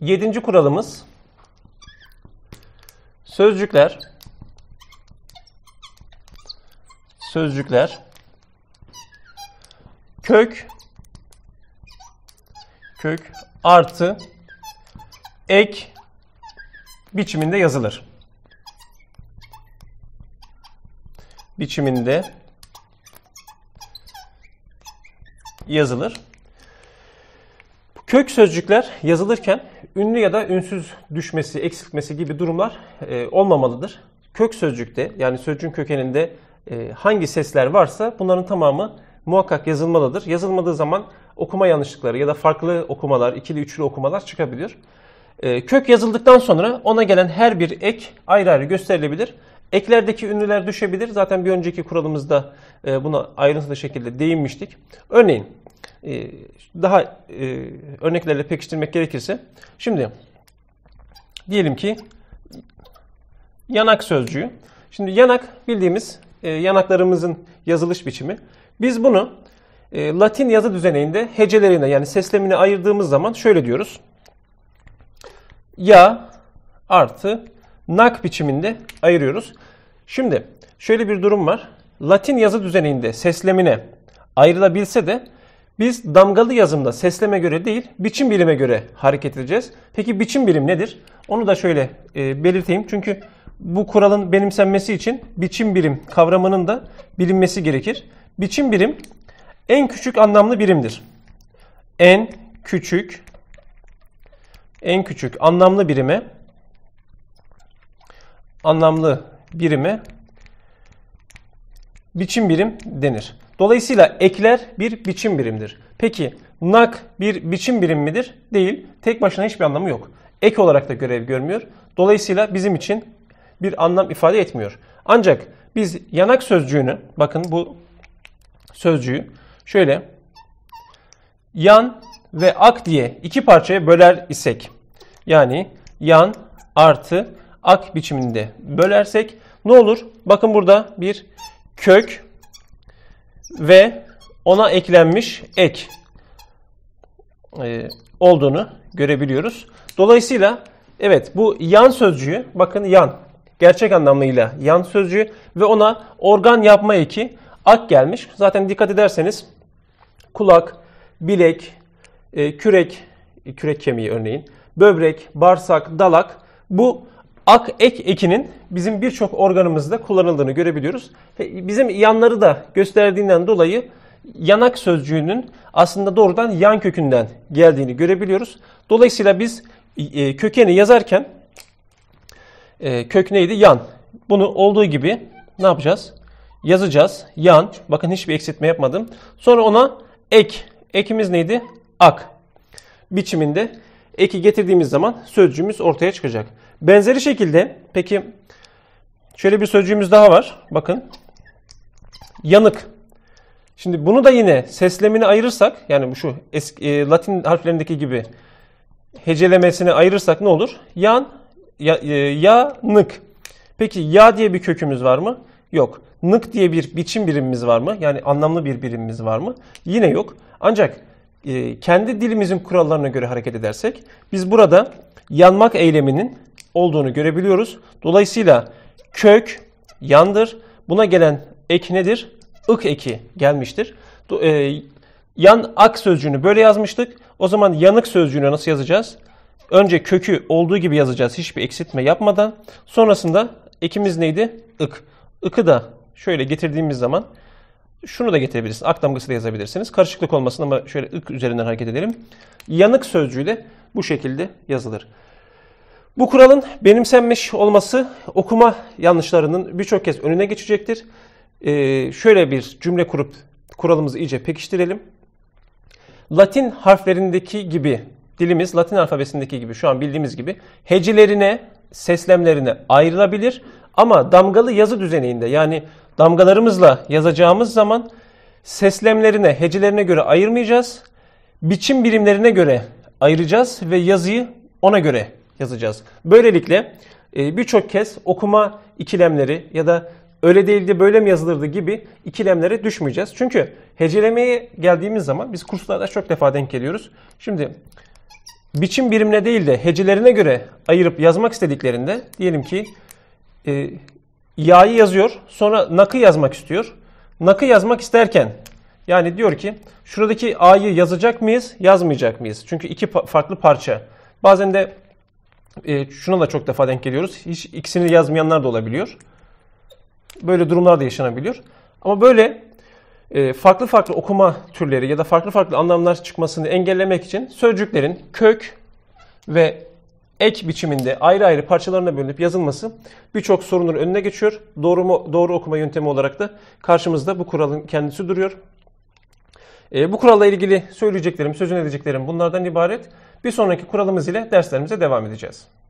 Yedinci kuralımız sözcükler sözcükler kök kök artı ek biçiminde yazılır. Biçiminde yazılır. Kök sözcükler yazılırken ünlü ya da ünsüz düşmesi, eksiltmesi gibi durumlar e, olmamalıdır. Kök sözcükte yani sözcüğün kökeninde e, hangi sesler varsa bunların tamamı muhakkak yazılmalıdır. Yazılmadığı zaman okuma yanlışlıkları ya da farklı okumalar, ikili üçlü okumalar çıkabilir. E, kök yazıldıktan sonra ona gelen her bir ek ayrı ayrı gösterilebilir Eklerdeki ünlüler düşebilir. Zaten bir önceki kuralımızda e, buna ayrıntılı şekilde değinmiştik. Örneğin e, daha e, örneklerle pekiştirmek gerekirse şimdi diyelim ki yanak sözcüğü. Şimdi yanak bildiğimiz yanaklarımızın yazılış biçimi. Biz bunu Latin yazı düzeninde hecelerine yani seslemine ayırdığımız zaman şöyle diyoruz. Ya artı nak biçiminde ayırıyoruz. Şimdi şöyle bir durum var. Latin yazı düzeninde seslemine ayrılabilse de biz damgalı yazımda sesleme göre değil, biçim birime göre hareket edeceğiz. Peki biçim birim nedir? Onu da şöyle e, belirteyim. Çünkü bu kuralın benimsenmesi için biçim birim kavramının da bilinmesi gerekir. Biçim birim en küçük anlamlı birimdir. En küçük en küçük anlamlı birime anlamlı birime biçim birim denir. Dolayısıyla ekler bir biçim birimdir. Peki nak bir biçim birim midir? Değil. Tek başına hiçbir anlamı yok. Ek olarak da görev görmüyor. Dolayısıyla bizim için bir anlam ifade etmiyor. Ancak biz yanak sözcüğünü bakın bu sözcüğü şöyle yan ve ak diye iki parçaya böler isek yani yan artı ak biçiminde bölersek ne olur? Bakın burada bir kök ve ona eklenmiş ek e, olduğunu görebiliyoruz. Dolayısıyla evet bu yan sözcüğü bakın yan gerçek anlamıyla yan sözcüğü ve ona organ yapma eki ak gelmiş. Zaten dikkat ederseniz kulak, bilek, e, kürek, kürek kemiği örneğin, böbrek, bağırsak, dalak bu ak ek ekinin bizim birçok organımızda kullanıldığını görebiliyoruz. Ve bizim yanları da gösterdiğinden dolayı yanak sözcüğünün aslında doğrudan yan kökünden geldiğini görebiliyoruz. Dolayısıyla biz e, kökeni yazarken e, kök neydi? Yan. Bunu olduğu gibi ne yapacağız? Yazacağız. Yan. Bakın hiçbir eksiltme yapmadım. Sonra ona ek. Ekimiz neydi? Ak biçiminde eki getirdiğimiz zaman sözcüğümüz ortaya çıkacak. Benzeri şekilde peki şöyle bir sözcüğümüz daha var. Bakın yanık. Şimdi bunu da yine seslemini ayırırsak yani şu eski, e, Latin harflerindeki gibi hecelemesini ayırırsak ne olur? Yan, ya, e, yanık. Peki ya diye bir kökümüz var mı? Yok. Nık diye bir biçim birimimiz var mı? Yani anlamlı bir birimimiz var mı? Yine yok. Ancak e, kendi dilimizin kurallarına göre hareket edersek biz burada yanmak eyleminin olduğunu görebiliyoruz. Dolayısıyla kök yandır. Buna gelen ek nedir? ık eki gelmiştir. E, yan ak sözcüğünü böyle yazmıştık. O zaman yanık sözcüğünü nasıl yazacağız? Önce kökü olduğu gibi yazacağız hiçbir eksiltme yapmadan. Sonrasında ekimiz neydi? ık ıkı da şöyle getirdiğimiz zaman şunu da getirebilirsiniz. Ak damgası da yazabilirsiniz. Karışıklık olmasın ama şöyle ık üzerinden hareket edelim. Yanık sözcüğü de bu şekilde yazılır. Bu kuralın benimsenmiş olması okuma yanlışlarının birçok kez önüne geçecektir. Ee, şöyle bir cümle kurup kuralımızı iyice pekiştirelim. Latin harflerindeki gibi dilimiz Latin alfabesindeki gibi şu an bildiğimiz gibi hecelerine, seslemlerine ayrılabilir ama damgalı yazı düzeninde yani damgalarımızla yazacağımız zaman seslemlerine, hecelerine göre ayırmayacağız. Biçim birimlerine göre ayıracağız ve yazıyı ona göre yazacağız. Böylelikle e, birçok kez okuma ikilemleri ya da öyle değildi böyle mi yazılırdı gibi ikilemlere düşmeyeceğiz. Çünkü hecelemeye geldiğimiz zaman biz kurslarda çok defa denk geliyoruz. Şimdi biçim birimine değil de hecelerine göre ayırıp yazmak istediklerinde diyelim ki e, ya'yı yazıyor. Sonra nakı yazmak istiyor. Nakı yazmak isterken yani diyor ki şuradaki a'yı yazacak mıyız, yazmayacak mıyız? Çünkü iki farklı parça. Bazen de e, şuna da çok defa denk geliyoruz. Hiç ikisini yazmayanlar da olabiliyor. Böyle durumlar da yaşanabiliyor. Ama böyle e, farklı farklı okuma türleri ya da farklı farklı anlamlar çıkmasını engellemek için sözcüklerin kök ve ek biçiminde ayrı ayrı parçalarına bölünüp yazılması birçok sorunun önüne geçiyor. Doğru, mu, doğru okuma yöntemi olarak da karşımızda bu kuralın kendisi duruyor. E, bu kuralla ilgili söyleyeceklerim, sözünü edeceklerim bunlardan ibaret. Bir sonraki kuralımız ile derslerimize devam edeceğiz.